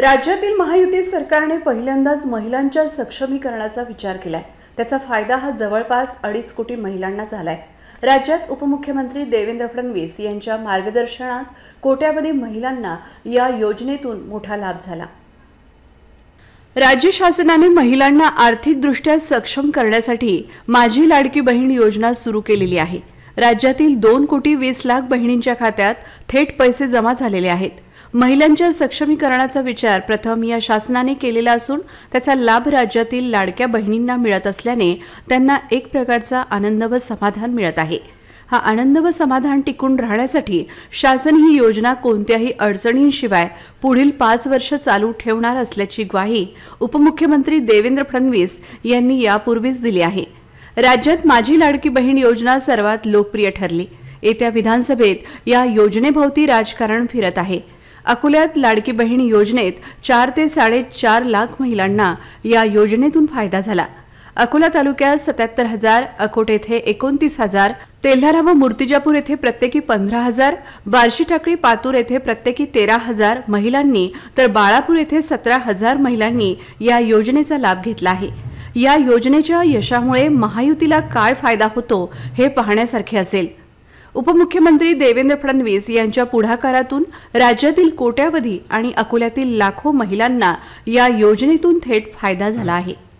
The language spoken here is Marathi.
राज्यातील महायुती सरकारने पहिल्यांदाच महिलांच्या सक्षमीकरणाचा विचार केलाय त्याचा फायदा हा जवळपास अडीच कोटी महिलांना झालाय राज्यात उपमुख्यमंत्री देवेंद्र फडणवीस यांच्या मार्गदर्शनात कोट्यावधी महिलांना या योजनेतून मोठा लाभ झाला राज्य शासनाने महिलांना आर्थिकदृष्ट्या सक्षम करण्यासाठी माझी लाडकी बहीण योजना सुरू केलेली आहे राज्यातील दोन कोटी वीस लाख बहिणींच्या खात्यात थेट पैसे जमा झालेले आहेत महिलांच्या सक्षमीकरणाचा विचार प्रथम या शासनाने केलेला असून त्याचा लाभ राज्यातील लाडक्या बहिणींना मिळत असल्याने त्यांना एक प्रकारचा आनंद व समाधान मिळत आहे हा आनंद व समाधान टिकून राहण्यासाठी शासन ही योजना कोणत्याही अडचणींशिवाय पुढील पाच वर्ष चालू ठेवणार असल्याची ग्वाही उपमुख्यमंत्री देवेंद्र फडणवीस यांनी यापूर्वीच दिली आहे राज्यात माझी लाडकी बहीण योजना सर्वात लोकप्रिय ठरली येत्या विधानसभेत या योजनेभोवती राजकारण फिरत आहे अकोल्यात लाडकी बहीण योजनेत चार ते साडेचार लाख महिलांना या योजनेतून फायदा झाला अकोला तालुक्यात सत्याहत्तर हजार अकोट येथे एकोणतीस हजार तेल्हारा व मूर्तिजापूर येथे प्रत्येकी पंधरा हजार बार्शी टाकळी पातूर येथे प्रत्येकी तेरा हजार महिलांनी तर बाळापूर येथे सतरा हजार महिलांनी या योजनेचा लाभ घेतला आहे या योजनेच्या यशामुळे महायुतीला काय फायदा होतो हे पाहण्यासारखे असेल उपमुख्यमंत्री देवेंद्र फडणवीस यांच्या पुढाकारातून राज्यातील कोट्यावधी आणि अकोल्यातील लाखो महिलांना या योजनेतून थेट फायदा झाला आहे